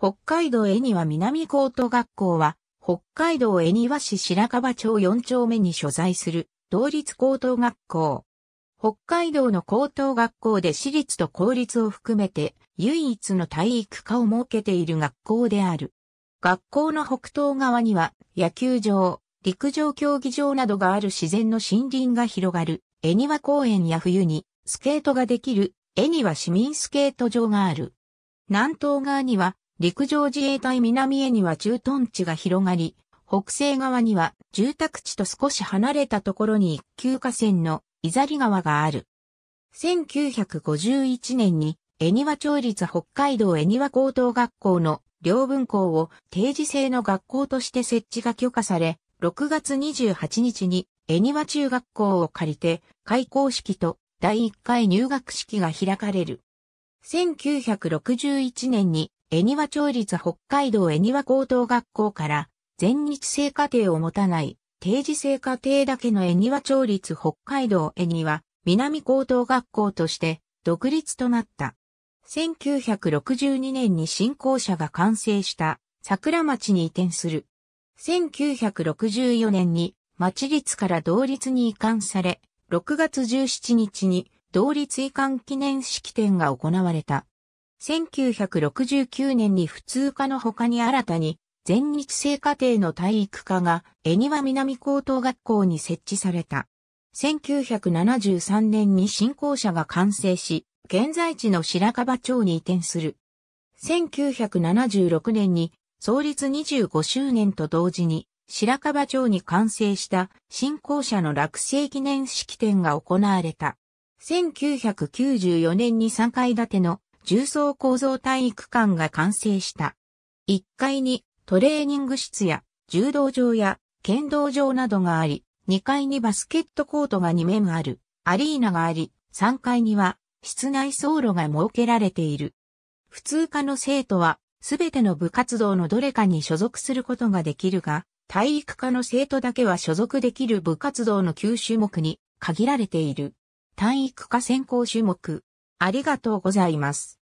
北海道恵庭南高等学校は、北海道恵庭市白樺町4丁目に所在する、同立高等学校。北海道の高等学校で私立と公立を含めて、唯一の体育科を設けている学校である。学校の北東側には、野球場、陸上競技場などがある自然の森林が広がる、恵庭公園や冬に、スケートができる、恵庭市民スケート場がある。南東側には、陸上自衛隊南へには駐屯地が広がり、北西側には住宅地と少し離れたところに一級河川の伊ザリ川がある。1951年に恵庭町立北海道恵庭高等学校の両分校を定時制の学校として設置が許可され、6月28日に恵庭中学校を借りて開校式と第1回入学式が開かれる。1961年に恵庭町立北海道恵庭高等学校から、全日制課程を持たない、定時制課程だけの恵庭町立北海道恵庭南高等学校として独立となった。1962年に新校舎が完成した桜町に移転する。1964年に町立から同立に移管され、6月17日に同立移管記念式典が行われた。1969年に普通科の他に新たに、全日制課程の体育科が、恵庭南高等学校に設置された。1973年に新校舎が完成し、現在地の白樺町に移転する。1976年に、創立25周年と同時に、白樺町に完成した新校舎の落成記念式典が行われた。1994年に3階建ての重層構造体育館が完成した。1階にトレーニング室や柔道場や剣道場などがあり、2階にバスケットコートが2面あるアリーナがあり、3階には室内走路が設けられている。普通科の生徒はすべての部活動のどれかに所属することができるが、体育科の生徒だけは所属できる部活動の9種目に限られている。体育科専攻種目。ありがとうございます。